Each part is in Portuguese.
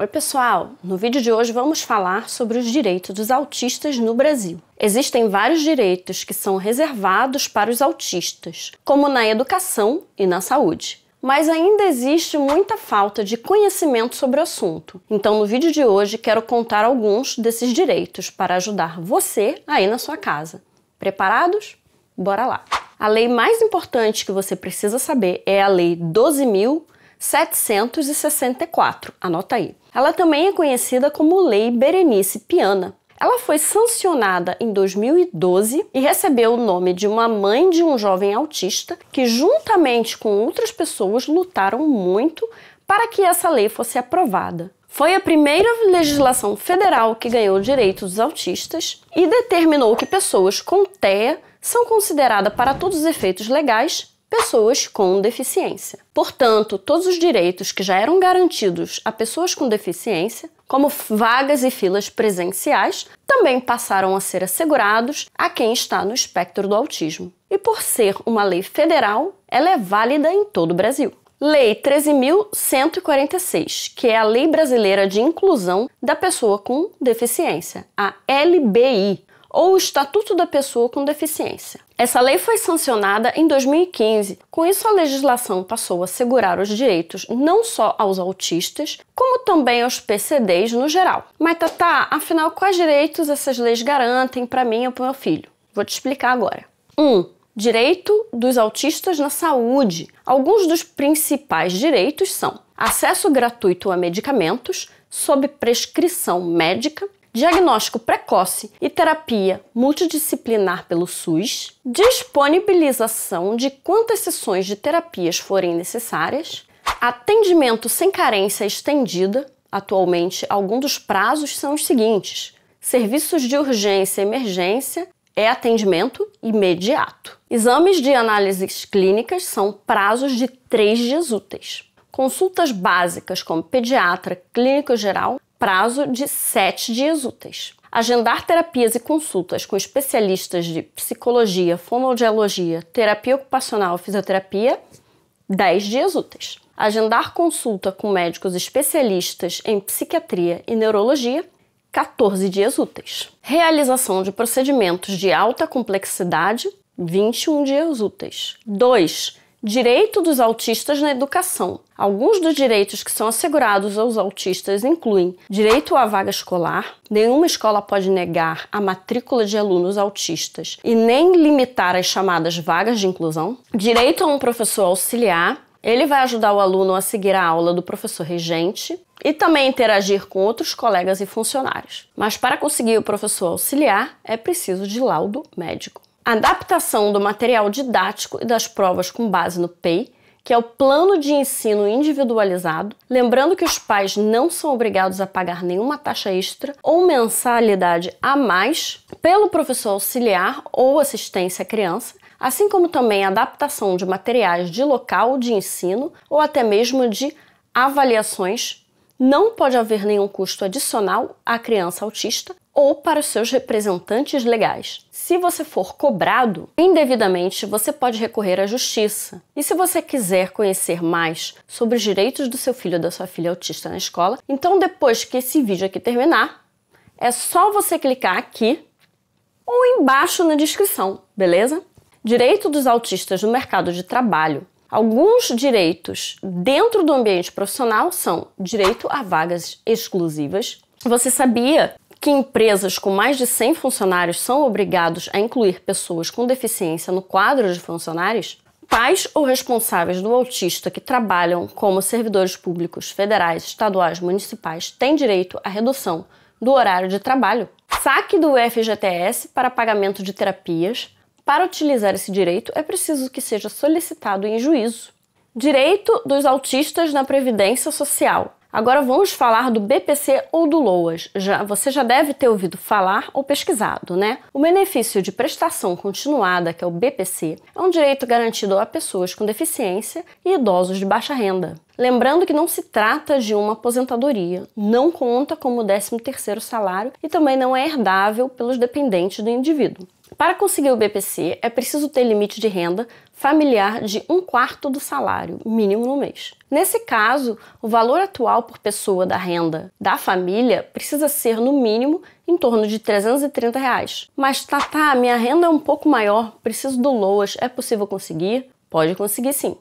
Oi, pessoal! No vídeo de hoje vamos falar sobre os direitos dos autistas no Brasil. Existem vários direitos que são reservados para os autistas, como na educação e na saúde. Mas ainda existe muita falta de conhecimento sobre o assunto. Então, no vídeo de hoje, quero contar alguns desses direitos para ajudar você aí na sua casa. Preparados? Bora lá! A lei mais importante que você precisa saber é a Lei 12.764. Anota aí. Ela também é conhecida como Lei Berenice Piana. Ela foi sancionada em 2012 e recebeu o nome de uma mãe de um jovem autista que, juntamente com outras pessoas, lutaram muito para que essa lei fosse aprovada. Foi a primeira legislação federal que ganhou direitos dos autistas e determinou que pessoas com TEA são consideradas, para todos os efeitos legais, pessoas com deficiência. Portanto, todos os direitos que já eram garantidos a pessoas com deficiência, como vagas e filas presenciais, também passaram a ser assegurados a quem está no espectro do autismo. E por ser uma lei federal, ela é válida em todo o Brasil. Lei 13.146, que é a Lei Brasileira de Inclusão da Pessoa com Deficiência, a LBI ou o Estatuto da Pessoa com Deficiência. Essa lei foi sancionada em 2015. Com isso, a legislação passou a assegurar os direitos não só aos autistas, como também aos PCDs no geral. Mas, tata, afinal, quais direitos essas leis garantem para mim ou para meu filho? Vou te explicar agora. 1. Um, direito dos autistas na saúde. Alguns dos principais direitos são acesso gratuito a medicamentos sob prescrição médica, diagnóstico precoce e terapia multidisciplinar pelo SUS, disponibilização de quantas sessões de terapias forem necessárias, atendimento sem carência estendida. Atualmente, alguns dos prazos são os seguintes: serviços de urgência e emergência é atendimento imediato. Exames de análises clínicas são prazos de três dias úteis. Consultas básicas como pediatra, clínico geral, prazo de sete dias úteis. Agendar terapias e consultas com especialistas de psicologia, fonoaudiologia, terapia ocupacional, fisioterapia, 10 dias úteis. Agendar consulta com médicos especialistas em psiquiatria e neurologia, 14 dias úteis. Realização de procedimentos de alta complexidade, 21 dias úteis. 2 Direito dos autistas na educação. Alguns dos direitos que são assegurados aos autistas incluem direito à vaga escolar, nenhuma escola pode negar a matrícula de alunos autistas e nem limitar as chamadas vagas de inclusão, direito a um professor auxiliar, ele vai ajudar o aluno a seguir a aula do professor regente e também interagir com outros colegas e funcionários. Mas para conseguir o professor auxiliar, é preciso de laudo médico a adaptação do material didático e das provas com base no PEI, que é o plano de ensino individualizado, lembrando que os pais não são obrigados a pagar nenhuma taxa extra ou mensalidade a mais pelo professor auxiliar ou assistência à criança, assim como também a adaptação de materiais de local de ensino ou até mesmo de avaliações. Não pode haver nenhum custo adicional à criança autista, ou para os seus representantes legais. Se você for cobrado indevidamente, você pode recorrer à justiça. E se você quiser conhecer mais sobre os direitos do seu filho ou da sua filha autista na escola, então depois que esse vídeo aqui terminar, é só você clicar aqui ou embaixo na descrição, beleza? Direito dos autistas no mercado de trabalho. Alguns direitos dentro do ambiente profissional são direito a vagas exclusivas. Você sabia que empresas com mais de 100 funcionários são obrigados a incluir pessoas com deficiência no quadro de funcionários? Pais ou responsáveis do autista que trabalham como servidores públicos federais, estaduais, municipais têm direito à redução do horário de trabalho? Saque do FGTS para pagamento de terapias. Para utilizar esse direito, é preciso que seja solicitado em juízo. Direito dos autistas na Previdência Social. Agora vamos falar do BPC ou do LOAS. Já, você já deve ter ouvido falar ou pesquisado, né? O benefício de prestação continuada, que é o BPC, é um direito garantido a pessoas com deficiência e idosos de baixa renda. Lembrando que não se trata de uma aposentadoria, não conta como 13º salário e também não é herdável pelos dependentes do indivíduo. Para conseguir o BPC, é preciso ter limite de renda familiar de um quarto do salário mínimo no mês. Nesse caso, o valor atual por pessoa da renda da família precisa ser, no mínimo, em torno de 330 reais. Mas, tata, minha renda é um pouco maior, preciso do LOAS, é possível conseguir? Pode conseguir sim.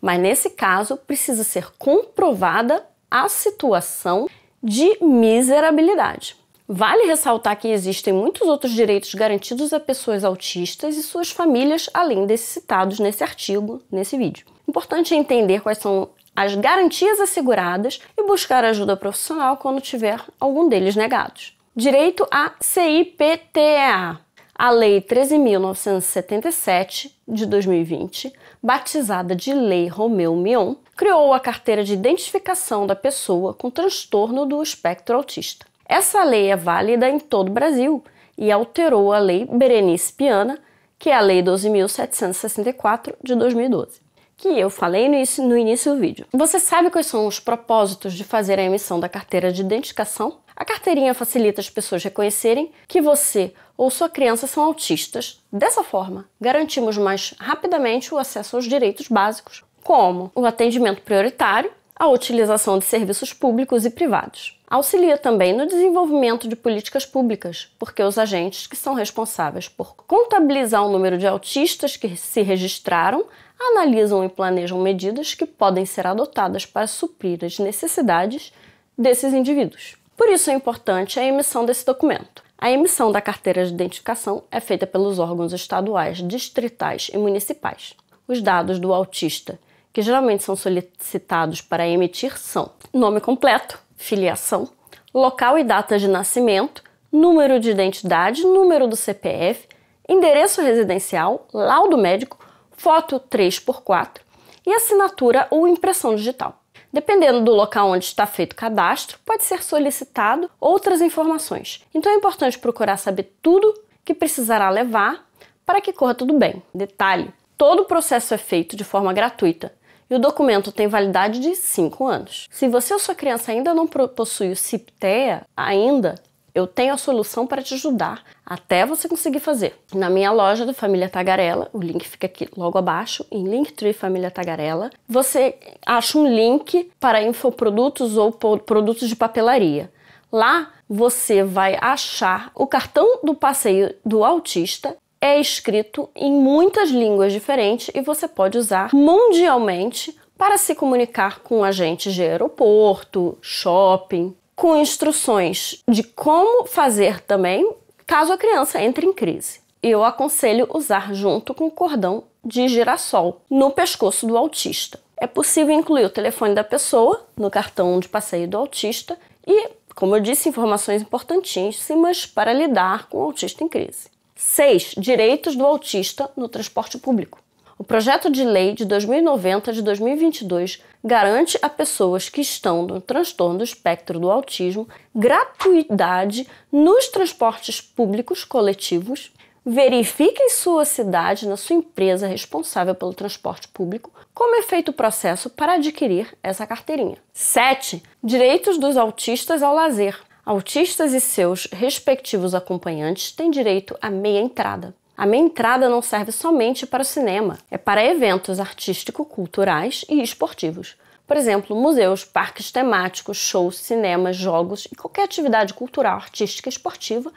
Mas, nesse caso, precisa ser comprovada a situação de miserabilidade. Vale ressaltar que existem muitos outros direitos garantidos a pessoas autistas e suas famílias, além desses citados nesse artigo, nesse vídeo. Importante é entender quais são as garantias asseguradas e buscar ajuda profissional quando tiver algum deles negados. Direito à CIPTEA. a Lei 13.977 de 2020, batizada de Lei Romeu Mion, criou a carteira de identificação da pessoa com transtorno do espectro autista. Essa lei é válida em todo o Brasil e alterou a Lei Berenice Piana, que é a Lei 12.764 de 2012, que eu falei no início, no início do vídeo. Você sabe quais são os propósitos de fazer a emissão da carteira de identificação? A carteirinha facilita as pessoas reconhecerem que você ou sua criança são autistas. Dessa forma, garantimos mais rapidamente o acesso aos direitos básicos, como o atendimento prioritário a utilização de serviços públicos e privados. Auxilia também no desenvolvimento de políticas públicas, porque os agentes que são responsáveis por contabilizar o número de autistas que se registraram analisam e planejam medidas que podem ser adotadas para suprir as necessidades desses indivíduos. Por isso é importante a emissão desse documento. A emissão da carteira de identificação é feita pelos órgãos estaduais, distritais e municipais. Os dados do autista que geralmente são solicitados para emitir são nome completo, filiação, local e data de nascimento, número de identidade, número do CPF, endereço residencial, laudo médico, foto 3x4 e assinatura ou impressão digital. Dependendo do local onde está feito o cadastro, pode ser solicitado outras informações. Então é importante procurar saber tudo que precisará levar para que corra tudo bem. Detalhe: todo o processo é feito de forma gratuita e o documento tem validade de 5 anos. Se você ou sua criança ainda não possui o CIPTEA, ainda eu tenho a solução para te ajudar até você conseguir fazer. Na minha loja do Família Tagarela, o link fica aqui logo abaixo, em Linktree Família Tagarela, você acha um link para infoprodutos ou produtos de papelaria. Lá você vai achar o cartão do passeio do autista é escrito em muitas línguas diferentes e você pode usar mundialmente para se comunicar com agentes de aeroporto, shopping, com instruções de como fazer também caso a criança entre em crise. Eu aconselho usar junto com cordão de girassol no pescoço do autista. É possível incluir o telefone da pessoa no cartão de passeio do autista e, como eu disse, informações importantíssimas para lidar com o autista em crise. 6. Direitos do autista no transporte público. O projeto de lei de 2090 de 2022 garante a pessoas que estão no transtorno do espectro do autismo gratuidade nos transportes públicos coletivos. Verifique em sua cidade, na sua empresa responsável pelo transporte público, como é feito o processo para adquirir essa carteirinha. 7. Direitos dos autistas ao lazer. Autistas e seus respectivos acompanhantes têm direito à meia entrada. A meia entrada não serve somente para o cinema, é para eventos artístico-culturais e esportivos. Por exemplo, museus, parques temáticos, shows, cinemas, jogos e qualquer atividade cultural, artística e esportiva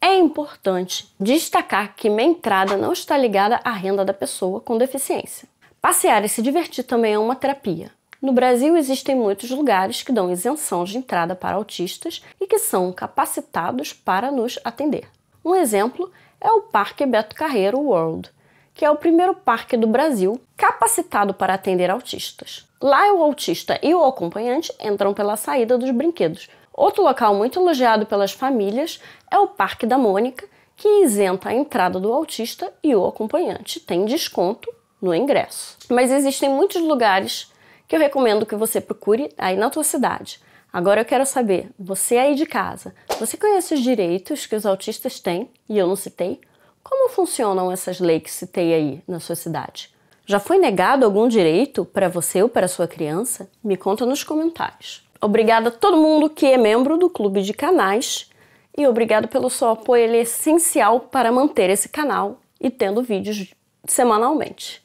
é importante destacar que meia entrada não está ligada à renda da pessoa com deficiência. Passear e se divertir também é uma terapia. No Brasil, existem muitos lugares que dão isenção de entrada para autistas e que são capacitados para nos atender. Um exemplo é o Parque Beto Carreiro World, que é o primeiro parque do Brasil capacitado para atender autistas. Lá, o autista e o acompanhante entram pela saída dos brinquedos. Outro local muito elogiado pelas famílias é o Parque da Mônica, que isenta a entrada do autista e o acompanhante. Tem desconto no ingresso. Mas existem muitos lugares que eu recomendo que você procure aí na tua cidade. Agora eu quero saber, você aí de casa, você conhece os direitos que os autistas têm e eu não citei? Como funcionam essas leis que citei aí na sua cidade? Já foi negado algum direito para você ou para sua criança? Me conta nos comentários. Obrigada a todo mundo que é membro do Clube de Canais e obrigado pelo seu apoio, ele é essencial para manter esse canal e tendo vídeos semanalmente.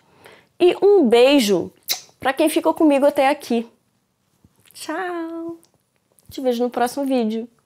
E um beijo para quem ficou comigo até aqui. Tchau! Te vejo no próximo vídeo.